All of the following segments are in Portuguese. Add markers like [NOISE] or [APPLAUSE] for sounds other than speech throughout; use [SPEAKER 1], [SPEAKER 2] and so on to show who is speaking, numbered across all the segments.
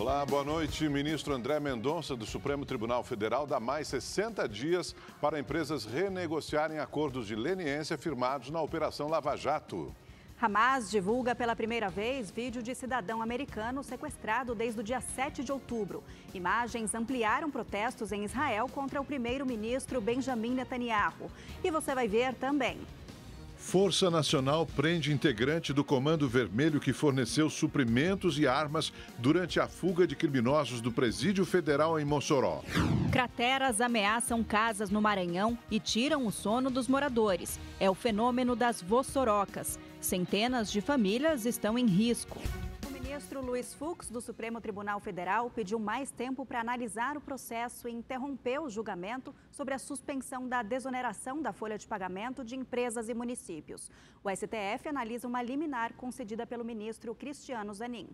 [SPEAKER 1] Olá, boa noite. Ministro André Mendonça, do Supremo Tribunal Federal, dá mais 60 dias para empresas renegociarem acordos de leniência firmados na Operação Lava Jato.
[SPEAKER 2] Hamas divulga pela primeira vez vídeo de cidadão americano sequestrado desde o dia 7 de outubro. Imagens ampliaram protestos em Israel contra o primeiro-ministro Benjamin Netanyahu. E você vai ver também.
[SPEAKER 1] Força Nacional prende integrante do Comando Vermelho que forneceu suprimentos e armas durante a fuga de criminosos do Presídio Federal em Mossoró.
[SPEAKER 2] Crateras ameaçam casas no Maranhão e tiram o sono dos moradores. É o fenômeno das vossorocas. Centenas de famílias estão em risco ministro Luiz Fux, do Supremo Tribunal Federal, pediu mais tempo para analisar o processo e interrompeu o julgamento sobre a suspensão da desoneração da folha de pagamento de empresas e municípios. O STF analisa uma liminar concedida pelo ministro Cristiano Zanin.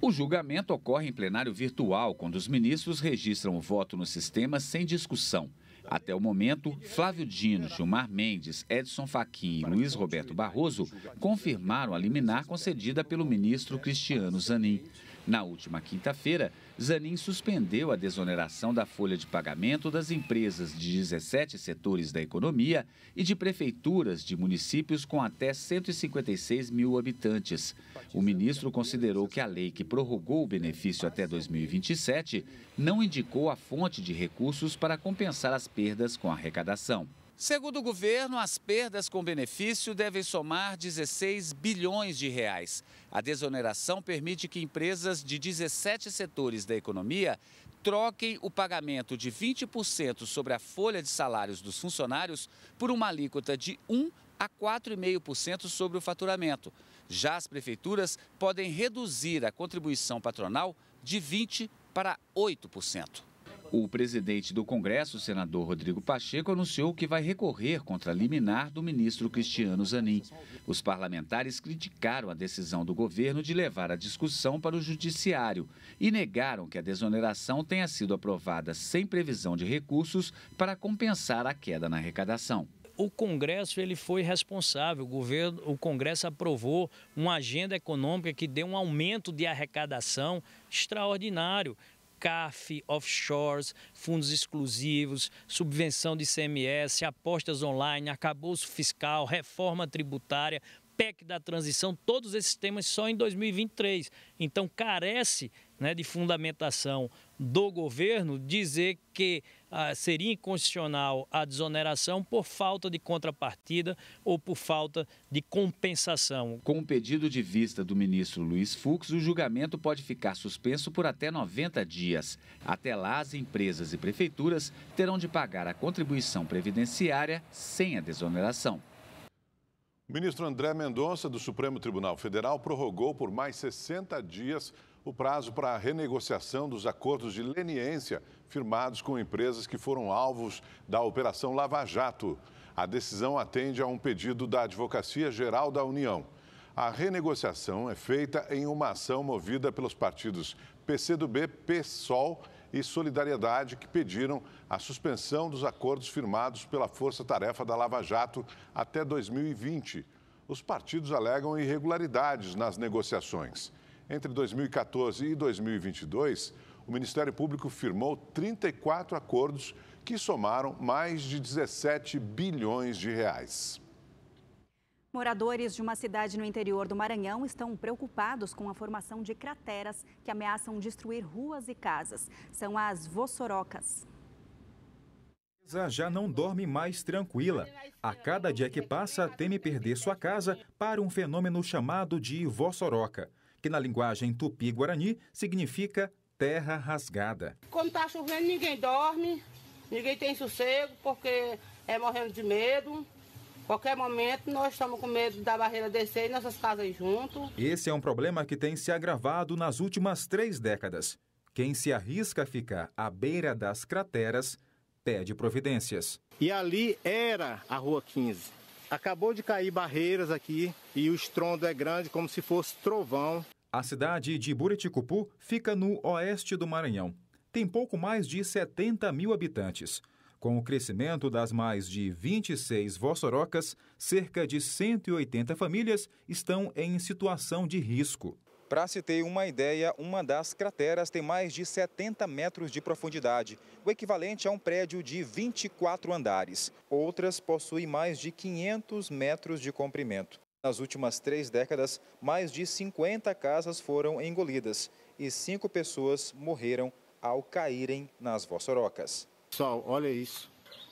[SPEAKER 3] O julgamento ocorre em plenário virtual, quando os ministros registram o voto no sistema sem discussão. Até o momento, Flávio Dino, Gilmar Mendes, Edson Fachin e Luiz Roberto Barroso confirmaram a liminar concedida pelo ministro Cristiano Zanin. Na última quinta-feira, Zanin suspendeu a desoneração da folha de pagamento das empresas de 17 setores da economia e de prefeituras de municípios com até 156 mil habitantes. O ministro considerou que a lei que prorrogou o benefício até 2027 não indicou a fonte de recursos para compensar as perdas com a arrecadação. Segundo o governo, as perdas com benefício devem somar 16 bilhões de reais. A desoneração permite que empresas de 17 setores da economia troquem o pagamento de 20% sobre a folha de salários dos funcionários por uma alíquota de 1 a 4,5% sobre o faturamento. Já as prefeituras podem reduzir a contribuição patronal de 20% para 8%. O presidente do Congresso, senador Rodrigo Pacheco, anunciou que vai recorrer contra a liminar do ministro Cristiano Zanin. Os parlamentares criticaram a decisão do governo de levar a discussão para o judiciário e negaram que a desoneração tenha sido aprovada sem previsão de recursos para compensar a queda na arrecadação
[SPEAKER 4] o Congresso ele foi responsável, o governo, o Congresso aprovou uma agenda econômica que deu um aumento de arrecadação extraordinário. CAF, offshores, fundos exclusivos, subvenção de CMS, apostas online, acabouço fiscal, reforma tributária, PEC da transição, todos esses temas só em 2023. Então carece né, de fundamentação do governo dizer que ah, seria inconstitucional a desoneração por falta de contrapartida ou por falta de compensação.
[SPEAKER 3] Com o pedido de vista do ministro Luiz Fux, o julgamento pode ficar suspenso por até 90 dias. Até lá, as empresas e prefeituras terão de pagar a contribuição previdenciária sem a desoneração.
[SPEAKER 1] O ministro André Mendonça, do Supremo Tribunal Federal, prorrogou por mais 60 dias o prazo para a renegociação dos acordos de leniência firmados com empresas que foram alvos da Operação Lava Jato. A decisão atende a um pedido da Advocacia Geral da União. A renegociação é feita em uma ação movida pelos partidos PCdoB, PSOL e e Solidariedade, que pediram a suspensão dos acordos firmados pela Força Tarefa da Lava Jato até 2020. Os partidos alegam irregularidades nas negociações. Entre 2014 e 2022, o Ministério Público firmou 34 acordos que somaram mais de 17 bilhões de reais.
[SPEAKER 2] Moradores de uma cidade no interior do Maranhão estão preocupados com a formação de crateras que ameaçam destruir ruas e casas. São as vossorocas.
[SPEAKER 5] Já não dorme mais tranquila. A cada dia que passa, teme perder sua casa para um fenômeno chamado de vossoroca, que na linguagem tupi-guarani significa terra rasgada. Como está chovendo, ninguém
[SPEAKER 3] dorme, ninguém tem sossego, porque é morrendo de medo. Qualquer momento nós estamos com medo da barreira descer e nossas casas junto.
[SPEAKER 5] Esse é um problema que tem se agravado nas últimas três décadas. Quem se arrisca a ficar à beira das crateras pede providências. E ali era a Rua 15. Acabou de cair barreiras aqui e o estrondo é grande como se fosse trovão. A cidade de Buriticupu fica no oeste do Maranhão. Tem pouco mais de 70 mil habitantes. Com o crescimento das mais de 26 vossorocas, cerca de 180 famílias estão em situação de risco. Para se ter uma ideia, uma das crateras tem mais de 70 metros de profundidade, o equivalente a um prédio de 24 andares. Outras possuem mais de 500 metros de comprimento. Nas últimas três décadas, mais de 50 casas foram engolidas e cinco pessoas morreram ao caírem nas vossorocas. Pessoal, olha isso.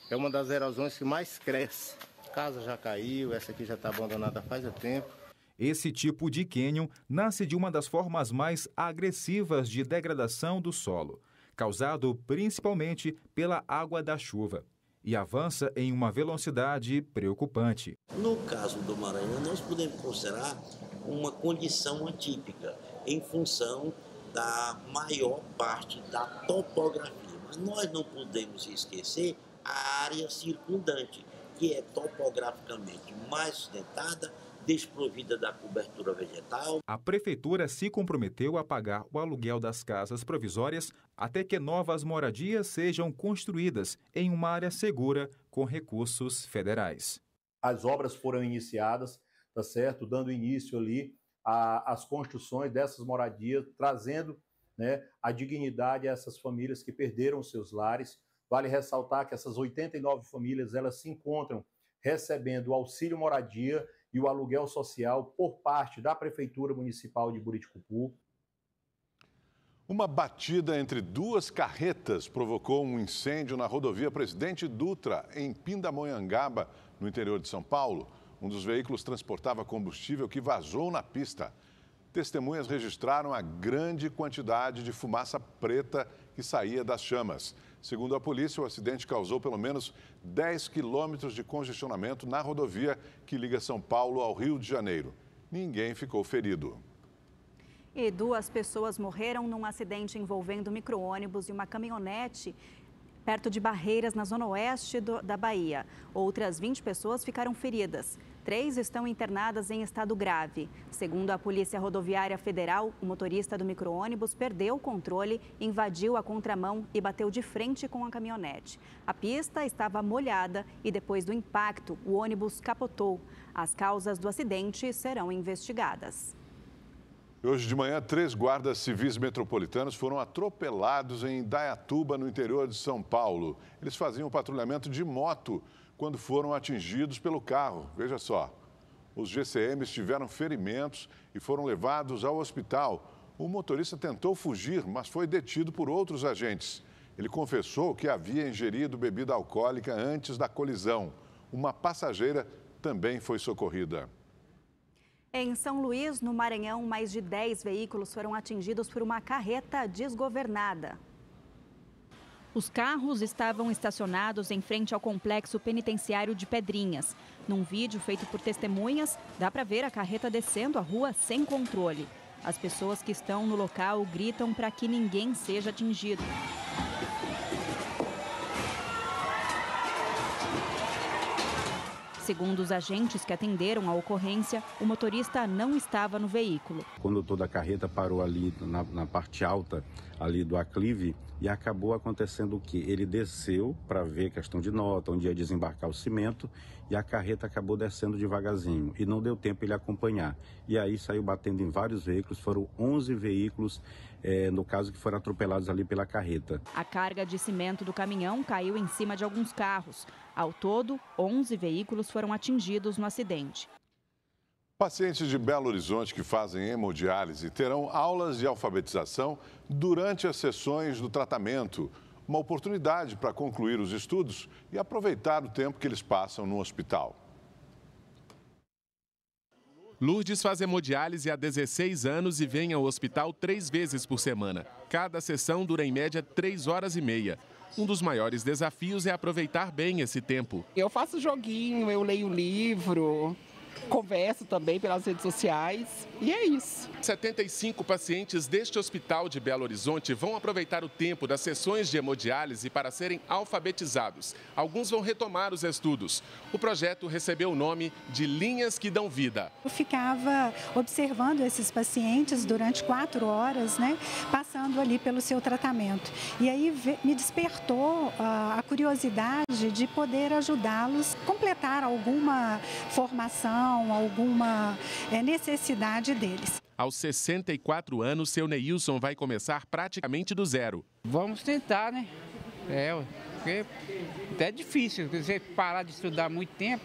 [SPEAKER 5] É uma das erosões que mais cresce. A casa já caiu, essa aqui já está abandonada faz tempo. Esse tipo de cânion nasce de uma das formas mais agressivas de degradação do solo, causado principalmente pela água da chuva, e avança em uma velocidade preocupante.
[SPEAKER 4] No caso do Maranhão, nós podemos considerar uma condição atípica, em função da maior parte da topografia mas nós não podemos esquecer a área circundante, que é topograficamente mais sustentada, desprovida da cobertura vegetal.
[SPEAKER 5] A prefeitura se comprometeu a pagar o aluguel das casas provisórias até que novas moradias sejam construídas em uma área segura com recursos federais. As obras foram iniciadas, tá certo? Dando início ali às construções dessas moradias, trazendo né, a dignidade a essas famílias que perderam seus lares. Vale ressaltar que essas 89 famílias elas se encontram recebendo o auxílio moradia e o aluguel social por parte da Prefeitura Municipal de Buriticupu.
[SPEAKER 1] Uma batida entre duas carretas provocou um incêndio na rodovia Presidente Dutra, em Pindamonhangaba, no interior de São Paulo. Um dos veículos transportava combustível que vazou na pista testemunhas registraram a grande quantidade de fumaça preta que saía das chamas. Segundo a polícia, o acidente causou pelo menos 10 quilômetros de congestionamento na rodovia que liga São Paulo ao Rio de Janeiro. Ninguém ficou ferido.
[SPEAKER 2] E duas pessoas morreram num acidente envolvendo micro-ônibus e uma caminhonete perto de Barreiras, na zona oeste do, da Bahia. Outras 20 pessoas ficaram feridas três estão internadas em estado grave. Segundo a Polícia Rodoviária Federal, o motorista do micro-ônibus perdeu o controle, invadiu a contramão e bateu de frente com a caminhonete. A pista estava molhada e, depois do impacto, o ônibus capotou. As causas do acidente serão investigadas.
[SPEAKER 1] Hoje de manhã, três guardas civis metropolitanos foram atropelados em Dayatuba, no interior de São Paulo. Eles faziam patrulhamento de moto quando foram atingidos pelo carro. Veja só. Os GCMs tiveram ferimentos e foram levados ao hospital. O motorista tentou fugir, mas foi detido por outros agentes. Ele confessou que havia ingerido bebida alcoólica antes da colisão. Uma passageira também foi socorrida.
[SPEAKER 2] Em São Luís, no Maranhão, mais de 10 veículos foram atingidos por uma carreta desgovernada. Os carros estavam estacionados em frente ao complexo penitenciário de Pedrinhas. Num vídeo feito por testemunhas, dá para ver a carreta descendo a rua sem controle. As pessoas que estão no local gritam para que ninguém seja atingido. Segundo os agentes que atenderam a ocorrência, o motorista não estava no veículo.
[SPEAKER 5] O condutor da carreta parou ali na, na parte alta ali do aclive e acabou acontecendo o que? Ele desceu para ver questão de nota, onde ia desembarcar o cimento e a carreta acabou descendo devagarzinho e não deu tempo ele acompanhar. E aí saiu batendo em vários veículos, foram 11 veículos, eh, no caso, que foram atropelados ali pela carreta.
[SPEAKER 2] A carga de cimento do caminhão caiu em cima de alguns carros. Ao todo, 11 veículos foram atingidos no acidente.
[SPEAKER 1] Pacientes de Belo Horizonte que fazem hemodiálise terão aulas de alfabetização durante as sessões do tratamento. Uma oportunidade para concluir os estudos e aproveitar o tempo que eles passam no hospital.
[SPEAKER 6] Lourdes faz hemodiálise há 16 anos e vem ao hospital três vezes por semana. Cada sessão dura em média três horas e meia. Um dos maiores desafios é aproveitar bem esse tempo. Eu faço joguinho, eu leio livro, converso também pelas redes sociais e é isso. 75 pacientes deste hospital de Belo Horizonte vão aproveitar o tempo das sessões de hemodiálise para serem alfabetizados. Alguns vão retomar os estudos. O projeto recebeu o nome de Linhas que Dão Vida.
[SPEAKER 2] Eu ficava observando esses pacientes durante quatro horas, né, passando ali pelo seu tratamento. E aí me despertou ah, a curiosidade de poder ajudá-los a completar alguma formação alguma é, necessidade deles.
[SPEAKER 6] Aos 64 anos, seu Neilson vai começar praticamente do zero. Vamos tentar, né? É, porque até é difícil, você parar de estudar muito tempo,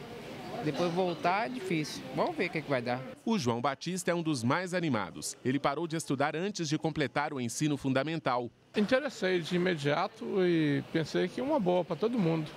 [SPEAKER 6] depois voltar é difícil. Vamos ver o que, é que, vai dar. O João Batista é um dos mais animados. Ele parou de estudar antes de completar o ensino fundamental. Interessei de imediato e pensei que uma boa para todo mundo.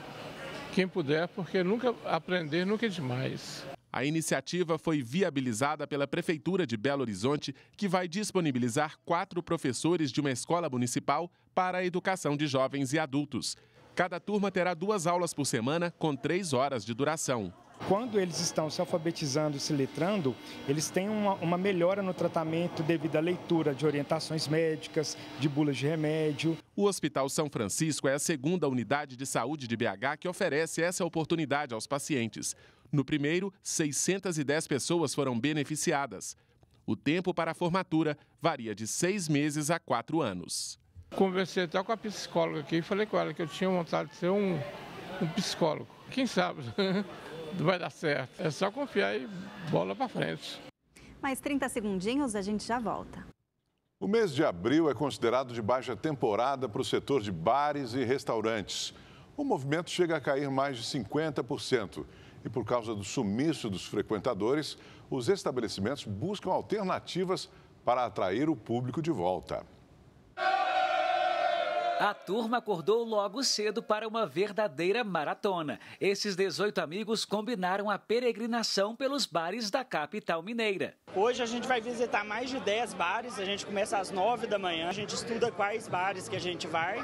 [SPEAKER 6] Quem puder, porque nunca aprender nunca é demais. A iniciativa foi viabilizada pela Prefeitura de Belo Horizonte, que vai disponibilizar quatro professores de uma escola municipal para a educação de jovens e adultos. Cada turma terá duas aulas por semana, com três horas de duração. Quando eles
[SPEAKER 5] estão se alfabetizando, se letrando, eles têm uma, uma melhora no tratamento devido à leitura de orientações médicas, de bulas de remédio.
[SPEAKER 6] O Hospital São Francisco é a segunda unidade de saúde de BH que oferece essa oportunidade aos pacientes. No primeiro, 610 pessoas foram beneficiadas. O tempo para a formatura varia de seis meses a quatro anos. Conversei até com a psicóloga aqui e falei com ela que eu tinha vontade de ser um, um psicólogo. Quem sabe? [LAUGHS] vai dar certo. É só confiar e
[SPEAKER 1] bola para frente.
[SPEAKER 2] Mais 30 segundinhos, a gente já volta.
[SPEAKER 1] O mês de abril é considerado de baixa temporada para o setor de bares e restaurantes. O movimento chega a cair mais de 50%. E por causa do sumiço dos frequentadores, os estabelecimentos buscam alternativas para atrair o público de volta.
[SPEAKER 4] A turma acordou logo cedo para uma verdadeira maratona. Esses 18 amigos combinaram a peregrinação pelos bares da capital mineira. Hoje a gente vai visitar mais de 10 bares, a gente começa às 9 da manhã, a gente estuda quais bares que a gente vai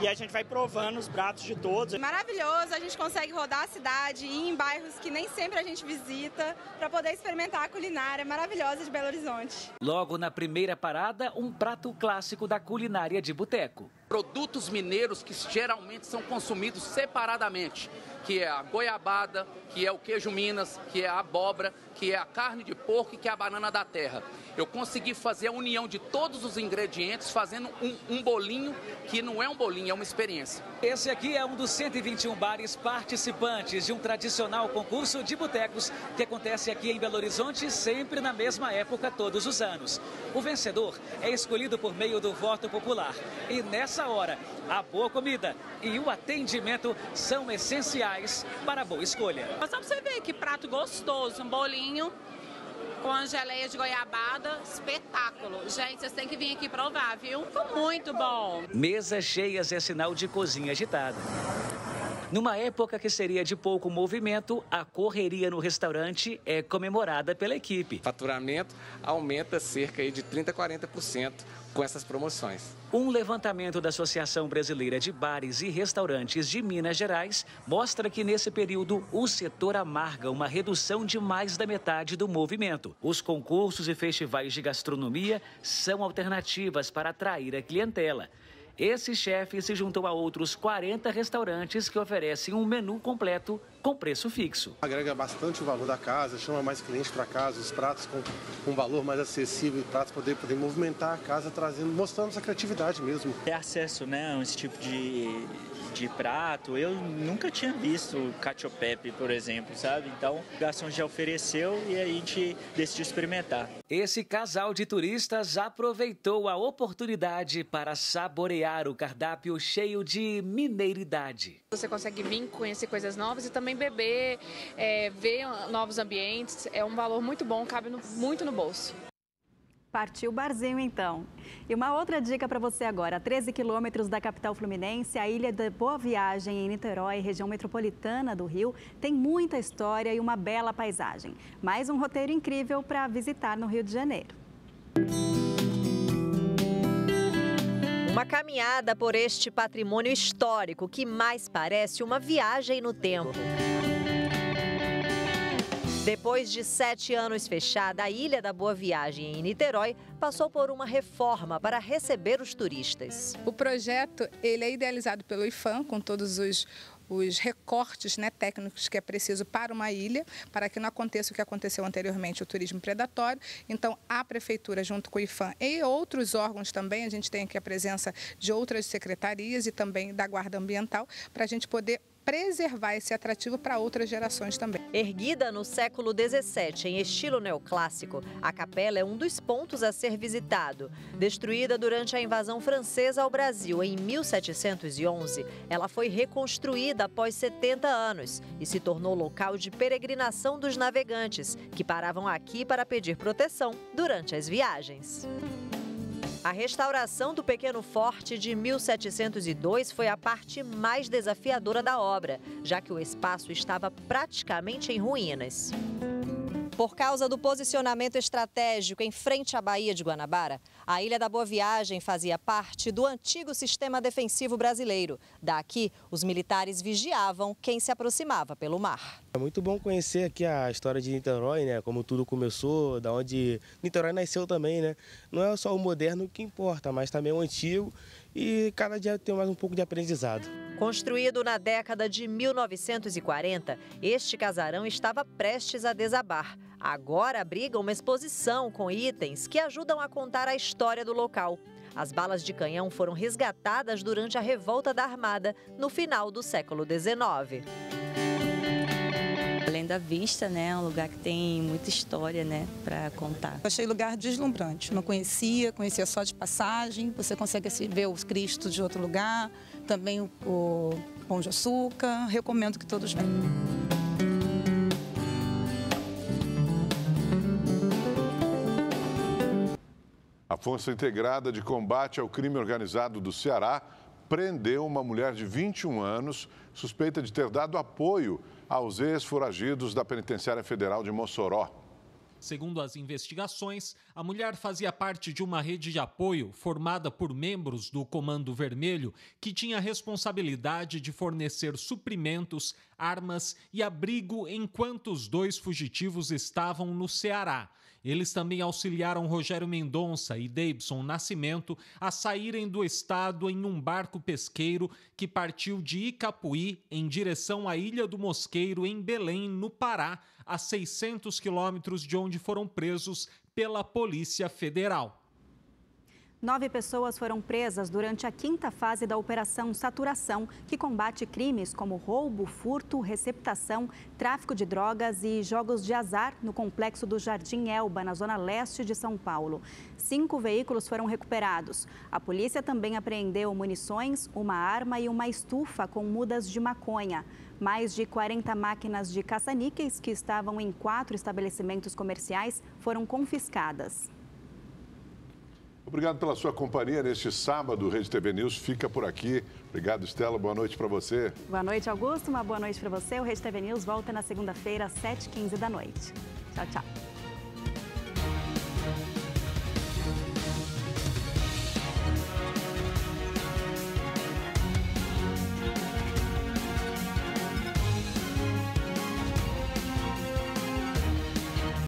[SPEAKER 4] e a gente vai provando os pratos de todos.
[SPEAKER 3] Maravilhoso, a gente consegue
[SPEAKER 4] rodar a cidade e ir em bairros que nem sempre a gente
[SPEAKER 2] visita para poder experimentar a culinária maravilhosa de Belo Horizonte.
[SPEAKER 4] Logo na primeira parada, um prato clássico da culinária de boteco
[SPEAKER 3] produtos mineiros que geralmente são consumidos separadamente que é a goiabada, que é o queijo Minas, que é a abóbora, que é a carne de porco e que é a banana da terra. Eu consegui fazer a união de todos os ingredientes fazendo um, um bolinho que não é um bolinho, é uma experiência.
[SPEAKER 4] Esse aqui é um dos 121 bares participantes de um tradicional concurso de botecos que acontece aqui em Belo Horizonte sempre na mesma época todos os anos. O vencedor é escolhido por meio do voto popular. E nessa hora, a boa comida e o atendimento são essenciais reais para boa escolha. Mas só para você ver que prato gostoso, um bolinho com geleia de goiabada, espetáculo. Gente, vocês têm que vir aqui provar, viu? Ficou muito bom. Mesas cheias é sinal de cozinha agitada. Numa época que seria de pouco movimento, a correria no restaurante é comemorada pela equipe. Faturamento aumenta cerca de 30 a 40% com essas promoções. Um levantamento da Associação Brasileira de Bares e Restaurantes de Minas Gerais mostra que nesse período o setor amarga uma redução de mais da metade do movimento. Os concursos e festivais de gastronomia são alternativas para atrair a clientela. Esse chefe se juntou a outros 40 restaurantes que oferecem um menu completo com preço fixo.
[SPEAKER 1] Agrega bastante
[SPEAKER 6] o valor da casa, chama mais clientes para casa, os pratos com um valor mais acessível, pratos poder poder movimentar a casa, trazendo, mostrando essa criatividade mesmo. Ter é acesso, né, a esse tipo de
[SPEAKER 4] de prato. Eu nunca tinha visto cachopepe, por exemplo, sabe? Então, o garçom já ofereceu e a gente decidiu experimentar. Esse casal de turistas aproveitou a oportunidade para saborear o cardápio cheio de mineiridade.
[SPEAKER 2] Você consegue vir conhecer coisas novas e também beber, é, ver novos ambientes. É um valor muito bom, cabe no, muito no bolso. Partiu Barzinho, então. E uma outra dica para você agora. A 13 quilômetros da capital fluminense, a Ilha da Boa Viagem, em Niterói, região metropolitana do Rio, tem muita história e uma bela paisagem. Mais um roteiro incrível para visitar no Rio de Janeiro. Uma caminhada por este patrimônio histórico
[SPEAKER 7] que mais parece uma viagem no tempo. Depois de sete anos fechada, a Ilha da Boa Viagem, em Niterói, passou por uma reforma para receber os turistas.
[SPEAKER 4] O projeto ele é idealizado pelo IFAM, com todos os, os recortes né, técnicos que é preciso para uma ilha, para que não aconteça o que aconteceu anteriormente, o turismo predatório. Então, a Prefeitura, junto com o IFAM e outros órgãos também, a gente tem aqui a presença de outras secretarias e também da Guarda Ambiental, para a gente poder preservar esse atrativo para outras gerações também. Erguida no século
[SPEAKER 7] XVII em estilo neoclássico, a capela é um dos pontos a ser visitado. Destruída durante a invasão francesa ao Brasil em 1711, ela foi reconstruída após 70 anos e se tornou local de peregrinação dos navegantes, que paravam aqui para pedir proteção durante as viagens. A restauração do pequeno forte de 1702 foi a parte mais desafiadora da obra, já que o espaço estava praticamente em ruínas. Por causa do posicionamento estratégico em frente à Baía de Guanabara, a Ilha da Boa Viagem fazia parte do antigo sistema defensivo brasileiro. Daqui, os militares vigiavam quem se aproximava pelo mar.
[SPEAKER 5] É muito bom conhecer aqui a história de Niterói, né? Como tudo começou, da onde Niterói nasceu também, né? Não é só o moderno que importa, mas também o antigo e cada dia tem mais um pouco de aprendizado.
[SPEAKER 7] Construído na década de 1940, este casarão estava prestes a desabar. Agora abriga uma exposição com itens que ajudam a contar a história do local. As balas de canhão foram resgatadas durante a revolta da Armada no final do século XIX. Além da vista, né, é um lugar
[SPEAKER 2] que tem muita história, né, para contar. Achei lugar deslumbrante. Não conhecia, conhecia só de passagem. Você consegue ver os Cristos de outro lugar também o, o pão de açúcar. Recomendo que todos venham.
[SPEAKER 1] A Força Integrada de Combate ao Crime Organizado do Ceará prendeu uma mulher de 21 anos suspeita de ter dado apoio aos ex-foragidos da Penitenciária Federal de Mossoró.
[SPEAKER 6] Segundo as investigações, a mulher fazia parte de uma rede de apoio formada por membros do Comando Vermelho que tinha a responsabilidade de fornecer suprimentos, armas e abrigo enquanto os dois fugitivos estavam no Ceará eles também auxiliaram Rogério Mendonça e Davidson Nascimento a saírem do estado em um barco pesqueiro que partiu de Icapuí em direção à Ilha do Mosqueiro, em Belém, no Pará, a 600 quilômetros de onde foram presos pela Polícia Federal.
[SPEAKER 2] Nove pessoas foram presas durante a quinta fase da Operação Saturação, que combate crimes como roubo, furto, receptação, tráfico de drogas e jogos de azar no complexo do Jardim Elba, na zona leste de São Paulo. Cinco veículos foram recuperados. A polícia também apreendeu munições, uma arma e uma estufa com mudas de maconha. Mais de 40 máquinas de caça-níqueis que estavam em quatro estabelecimentos comerciais foram confiscadas.
[SPEAKER 1] Obrigado pela sua companhia neste sábado. Rede TV News fica por aqui. Obrigado, Estela. Boa noite para você.
[SPEAKER 2] Boa noite, Augusto. Uma boa noite para você. O Rede TV News volta na segunda-feira, às 7h15 da noite. Tchau, tchau.